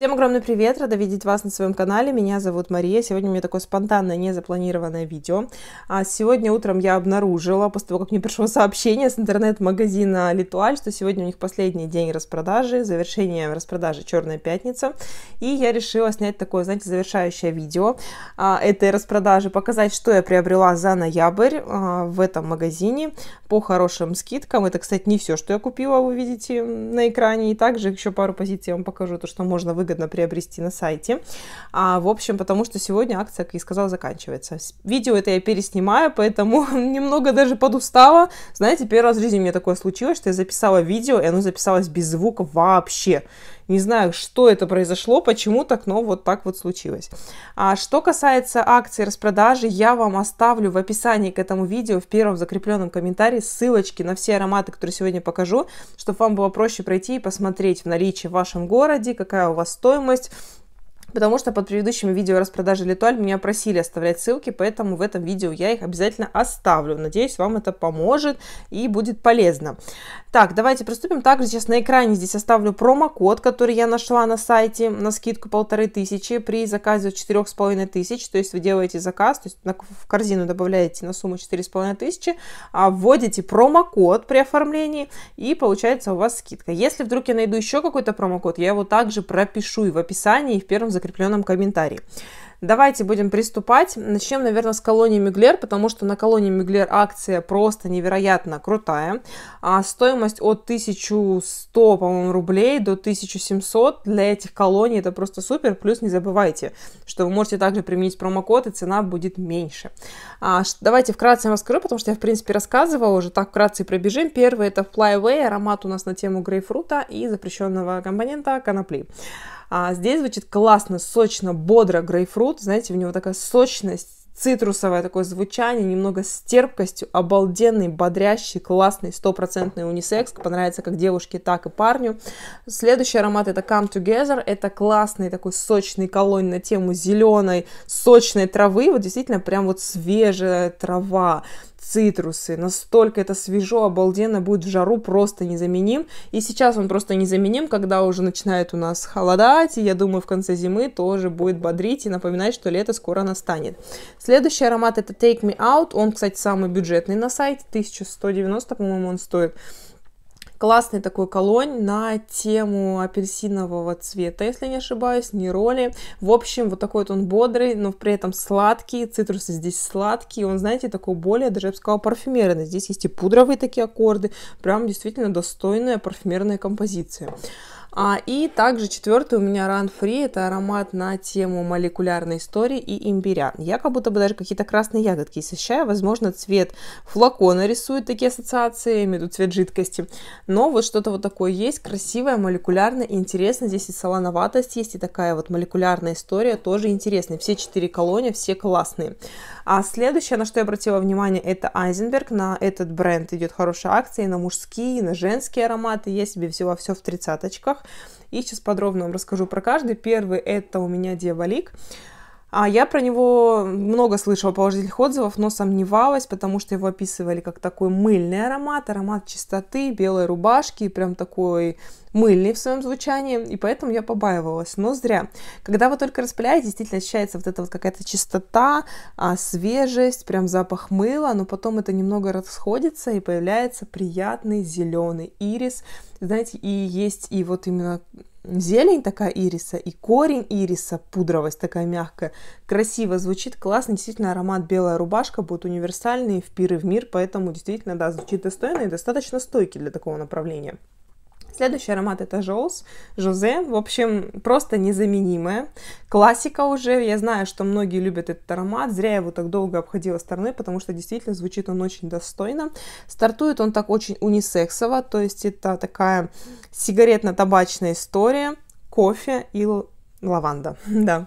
Всем огромный привет, рада видеть вас на своем канале. Меня зовут Мария. Сегодня у меня такое спонтанное, незапланированное видео. А сегодня утром я обнаружила, после того, как мне пришло сообщение с интернет-магазина Литуаль, что сегодня у них последний день распродажи, завершение распродажи «Черная пятница». И я решила снять такое, знаете, завершающее видео а, этой распродажи, показать, что я приобрела за ноябрь а, в этом магазине по хорошим скидкам. Это, кстати, не все, что я купила, вы видите на экране. И также еще пару позиций я вам покажу, то, что можно выбрать выгодно приобрести на сайте. А, в общем, потому что сегодня акция, как я сказала, заканчивается. Видео это я переснимаю, поэтому немного даже подустала. Знаете, первый раз в жизни у меня такое случилось, что я записала видео, и оно записалось без звука вообще. Не знаю, что это произошло, почему так, но вот так вот случилось. А что касается акции распродажи, я вам оставлю в описании к этому видео в первом закрепленном комментарии ссылочки на все ароматы, которые сегодня покажу, чтобы вам было проще пройти и посмотреть в наличии в вашем городе, какая у вас стоимость Потому что под предыдущими видео о распродаже Литуаль меня просили оставлять ссылки, поэтому в этом видео я их обязательно оставлю. Надеюсь, вам это поможет и будет полезно. Так, давайте приступим. Также сейчас на экране здесь оставлю промокод, который я нашла на сайте на скидку полторы тысячи при заказе от четырех с половиной тысяч. То есть вы делаете заказ, то есть в корзину добавляете на сумму четыре с половиной тысячи, а вводите промокод при оформлении и получается у вас скидка. Если вдруг я найду еще какой-то промокод, я его также пропишу и в описании, и в первом закрепленном комментарии. Давайте будем приступать. Начнем, наверное, с колонии Мюглер, потому что на колонии Мюглер акция просто невероятно крутая. А стоимость от 1100, по-моему, рублей до 1700 для этих колоний это просто супер. Плюс не забывайте, что вы можете также применить промокод, и цена будет меньше. А, давайте вкратце я вам расскажу, потому что я, в принципе, рассказывала уже. Так, вкратце пробежим. Первый это Flyway, аромат у нас на тему грейпфрута и запрещенного компонента конопли. А здесь звучит классно, сочно, бодро грейпфрут. Знаете, у него такая сочность, цитрусовое такое звучание, немного с терпкостью, обалденный, бодрящий, классный, стопроцентный унисекс, понравится как девушке, так и парню. Следующий аромат это Come Together, это классный такой сочный колонь на тему зеленой, сочной травы, вот действительно прям вот свежая трава, цитрусы. Настолько это свежо, обалденно, будет в жару просто незаменим. И сейчас он просто незаменим, когда уже начинает у нас холодать, и я думаю, в конце зимы тоже будет бодрить и напоминать, что лето скоро настанет. Следующий аромат это Take Me Out, он, кстати, самый бюджетный на сайте, 1190, по-моему, он стоит классный такой колонь на тему апельсинового цвета, если не ошибаюсь, не роли. В общем, вот такой вот он бодрый, но при этом сладкий, цитрусы здесь сладкие, он, знаете, такой более, даже я бы сказала, парфюмерный. Здесь есть и пудровые такие аккорды, прям действительно достойная парфюмерная композиция. А, и также четвертый у меня Run Free, это аромат на тему молекулярной истории и имбиря. Я как будто бы даже какие-то красные ягодки ощущаю, возможно, цвет флакона рисует такие ассоциации, я имею в виду цвет жидкости. Но вот что-то вот такое есть, красивое, молекулярное, интересно, здесь и солоноватость есть, и такая вот молекулярная история тоже интересная. Все четыре колонии, все классные. А следующее, на что я обратила внимание, это Айзенберг. На этот бренд идет хорошая акция и на мужские, и на женские ароматы. Я себе взяла все в тридцаточках. И сейчас подробно вам расскажу про каждый. Первый это у меня Девалик. Diabolique а я про него много слышала положительных отзывов, но сомневалась, потому что его описывали как такой мыльный аромат, аромат чистоты, белой рубашки, прям такой мыльный в своем звучании, и поэтому я побаивалась, но зря. Когда вы только распыляете, действительно ощущается вот эта вот какая-то чистота, а, свежесть, прям запах мыла, но потом это немного расходится и появляется приятный зеленый ирис, знаете, и есть и вот именно зелень такая ириса и корень ириса, пудровость такая мягкая. Красиво звучит, классно, действительно аромат белая рубашка будет универсальный в пир и в мир, поэтому действительно, да, звучит достойно и достаточно стойкий для такого направления. Следующий аромат это Жоз, Жозе. В общем, просто незаменимая. Классика уже. Я знаю, что многие любят этот аромат. Зря я его так долго обходила стороны, потому что действительно звучит он очень достойно. Стартует он так очень унисексово, то есть это такая сигаретно-табачная история, кофе и лаванда. Да.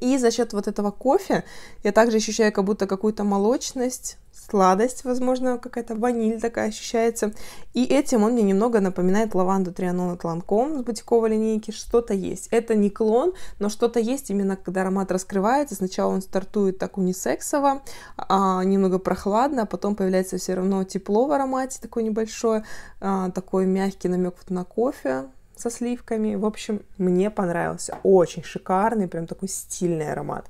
И за счет вот этого кофе я также ощущаю как будто какую-то молочность, сладость, возможно, какая-то ваниль такая ощущается. И этим он мне немного напоминает лаванду Трианон от Ланком с бутиковой линейки. Что-то есть. Это не клон, но что-то есть именно, когда аромат раскрывается. Сначала он стартует так унисексово, а, немного прохладно, а потом появляется все равно тепло в аромате, такое небольшое, а, такой мягкий намек вот на кофе, со сливками. В общем, мне понравился. Очень шикарный, прям такой стильный аромат.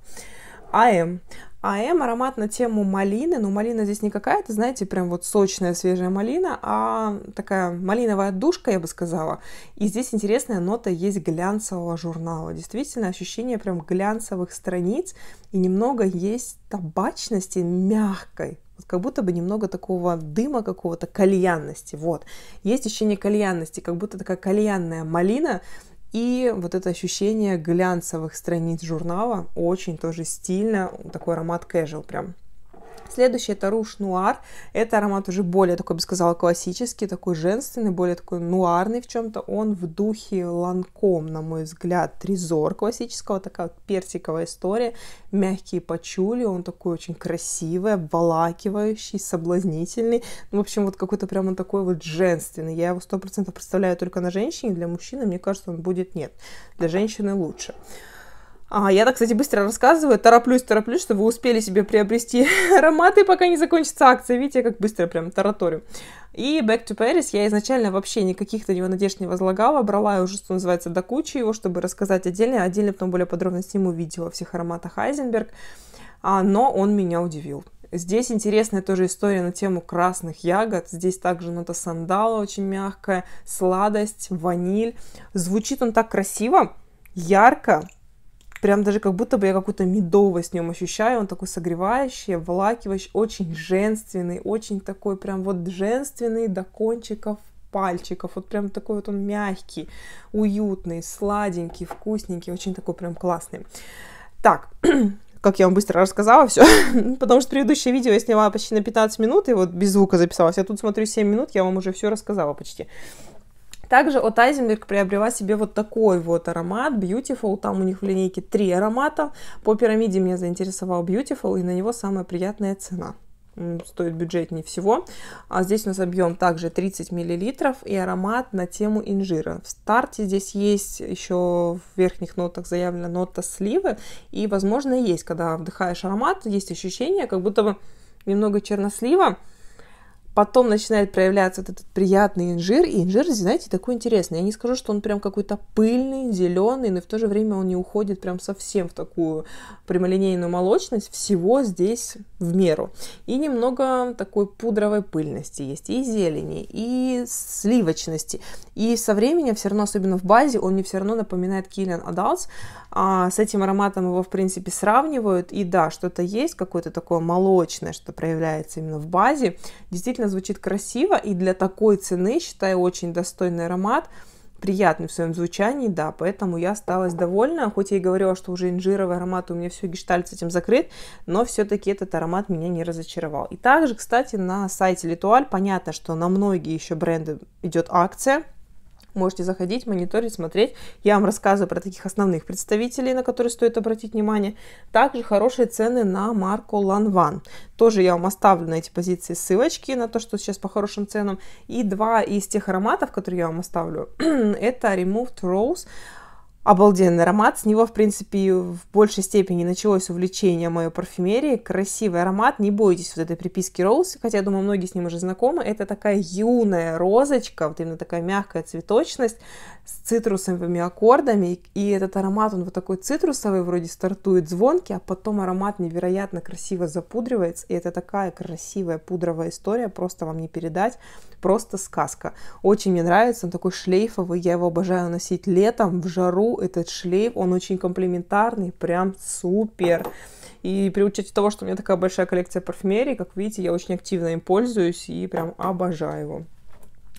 АМ. АМ аромат на тему малины, но ну, малина здесь не какая-то, знаете, прям вот сочная свежая малина, а такая малиновая душка, я бы сказала. И здесь интересная нота есть глянцевого журнала. Действительно, ощущение прям глянцевых страниц и немного есть табачности мягкой, вот как будто бы немного такого дыма какого-то, кальянности, вот. Есть ощущение кальянности, как будто такая кальянная малина, и вот это ощущение глянцевых страниц журнала очень тоже стильно, такой аромат casual прям. Следующий это руш нуар. Это аромат уже более такой, я бы сказала, классический, такой женственный, более такой нуарный в чем-то. Он в духе ланком, на мой взгляд, тризор классического, такая вот персиковая история. Мягкие пачули, он такой очень красивый, обволакивающий, соблазнительный. Ну, в общем, вот какой-то прямо такой вот женственный. Я его 100% представляю только на женщине, для мужчины, мне кажется, он будет нет. Для женщины лучше. А, я так, кстати, быстро рассказываю, тороплюсь, тороплюсь, чтобы вы успели себе приобрести ароматы, пока не закончится акция. Видите, я как быстро прям тараторю. И Back to Paris я изначально вообще никаких-то его надежд не возлагала, брала я уже, что называется, до кучи его, чтобы рассказать отдельно, отдельно потом более подробно сниму видео о всех ароматах Айзенберг, а, но он меня удивил. Здесь интересная тоже история на тему красных ягод. Здесь также нота сандала очень мягкая, сладость, ваниль. Звучит он так красиво, ярко, прям даже как будто бы я какую-то медовость в нем ощущаю, он такой согревающий, обволакивающий, очень женственный, очень такой прям вот женственный до кончиков пальчиков, вот прям такой вот он мягкий, уютный, сладенький, вкусненький, очень такой прям классный. Так, как я вам быстро рассказала все, потому что предыдущее видео я снимала почти на 15 минут, и вот без звука записалась, Я тут смотрю 7 минут, я вам уже все рассказала почти. Также от Айзенберг приобрела себе вот такой вот аромат Beautiful. Там у них в линейке три аромата. По пирамиде меня заинтересовал Beautiful, и на него самая приятная цена. Стоит бюджетнее всего. А здесь у нас объем также 30 мл и аромат на тему инжира. В старте здесь есть еще в верхних нотах заявлена нота сливы. И, возможно, есть, когда вдыхаешь аромат, есть ощущение, как будто бы немного чернослива, потом начинает проявляться вот этот приятный инжир, и инжир, знаете, такой интересный. Я не скажу, что он прям какой-то пыльный, зеленый, но в то же время он не уходит прям совсем в такую прямолинейную молочность. Всего здесь в меру. И немного такой пудровой пыльности есть, и зелени, и сливочности. И со временем все равно, особенно в базе, он мне все равно напоминает Killian Adults. А с этим ароматом его, в принципе, сравнивают. И да, что-то есть, какое-то такое молочное, что проявляется именно в базе. Действительно, действительно звучит красиво и для такой цены, считаю, очень достойный аромат приятный в своем звучании, да, поэтому я осталась довольна, хоть я и говорила, что уже инжировый аромат, у меня все гештальт с этим закрыт, но все-таки этот аромат меня не разочаровал. И также, кстати, на сайте Литуаль понятно, что на многие еще бренды идет акция, Можете заходить, мониторить, смотреть. Я вам рассказываю про таких основных представителей, на которые стоит обратить внимание. Также хорошие цены на марку Lanvin. Тоже я вам оставлю на эти позиции ссылочки на то, что сейчас по хорошим ценам. И два из тех ароматов, которые я вам оставлю, это Removed Rose обалденный аромат. С него, в принципе, в большей степени началось увлечение моей парфюмерии. Красивый аромат. Не бойтесь вот этой приписки роуз, хотя, я думаю, многие с ним уже знакомы. Это такая юная розочка, вот именно такая мягкая цветочность с цитрусовыми аккордами. И этот аромат, он вот такой цитрусовый, вроде стартует звонки, а потом аромат невероятно красиво запудривается. И это такая красивая пудровая история, просто вам не передать. Просто сказка. Очень мне нравится, он такой шлейфовый, я его обожаю носить летом, в жару, этот шлейф, он очень комплиментарный, прям супер. И при учете того, что у меня такая большая коллекция парфюмерии, как видите, я очень активно им пользуюсь и прям обожаю его.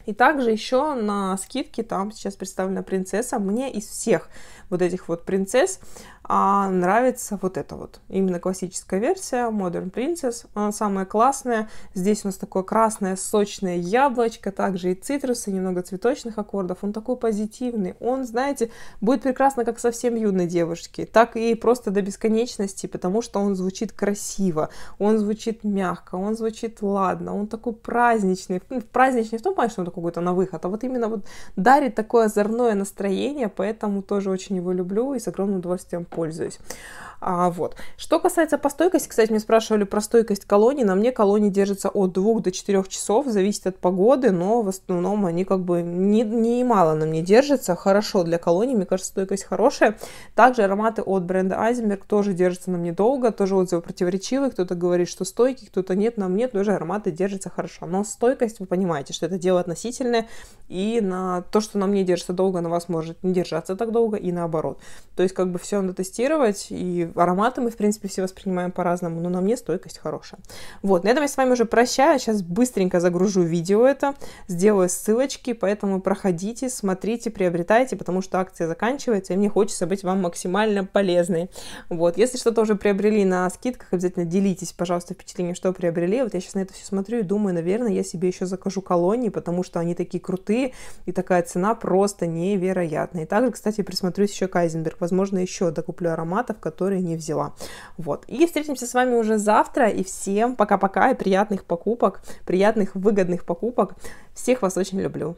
И также еще на скидке там сейчас представлена принцесса. Мне из всех вот этих вот принцесс а нравится вот эта вот. Именно классическая версия Modern Princess. Она самая классная. Здесь у нас такое красное сочное яблочко, также и цитрусы, немного цветочных аккордов. Он такой позитивный. Он, знаете, будет прекрасно как совсем юной девушке, так и просто до бесконечности, потому что он звучит красиво, он звучит мягко, он звучит ладно, он такой праздничный. Ну, праздничный в том плане, что он такой какой-то на выход, а вот именно вот дарит такое озорное настроение, поэтому тоже очень его люблю и с огромным удовольствием пользуюсь. А, вот. Что касается по стойкости, кстати, мне спрашивали про стойкость колоний. На мне колонии держатся от 2 до 4 часов, зависит от погоды, но в основном они как бы не, не мало на мне держатся. Хорошо для колоний, мне кажется, стойкость хорошая. Также ароматы от бренда Айзенберг тоже держатся на мне долго, тоже отзывы противоречивые. Кто-то говорит, что стойкий, кто-то нет, на мне тоже ароматы держатся хорошо. Но стойкость, вы понимаете, что это дело относительное, и на то, что на мне держится долго, на вас может не держаться так долго, и наоборот. То есть как бы все надо тестировать, и ароматы мы, в принципе, все воспринимаем по-разному, но на мне стойкость хорошая. Вот, на этом я с вами уже прощаюсь, сейчас быстренько загружу видео это, сделаю ссылочки, поэтому проходите, смотрите, приобретайте, потому что акция заканчивается, и мне хочется быть вам максимально полезной. Вот, если что-то уже приобрели на скидках, обязательно делитесь, пожалуйста, впечатлением, что приобрели. Вот я сейчас на это все смотрю и думаю, наверное, я себе еще закажу колонии, потому что они такие крутые, и такая цена просто невероятная. И также, кстати, присмотрюсь еще Кайзенберг, возможно, еще докуплю ароматов, которые которые не взяла. Вот. И встретимся с вами уже завтра. И всем пока-пока и приятных покупок, приятных выгодных покупок. Всех вас очень люблю.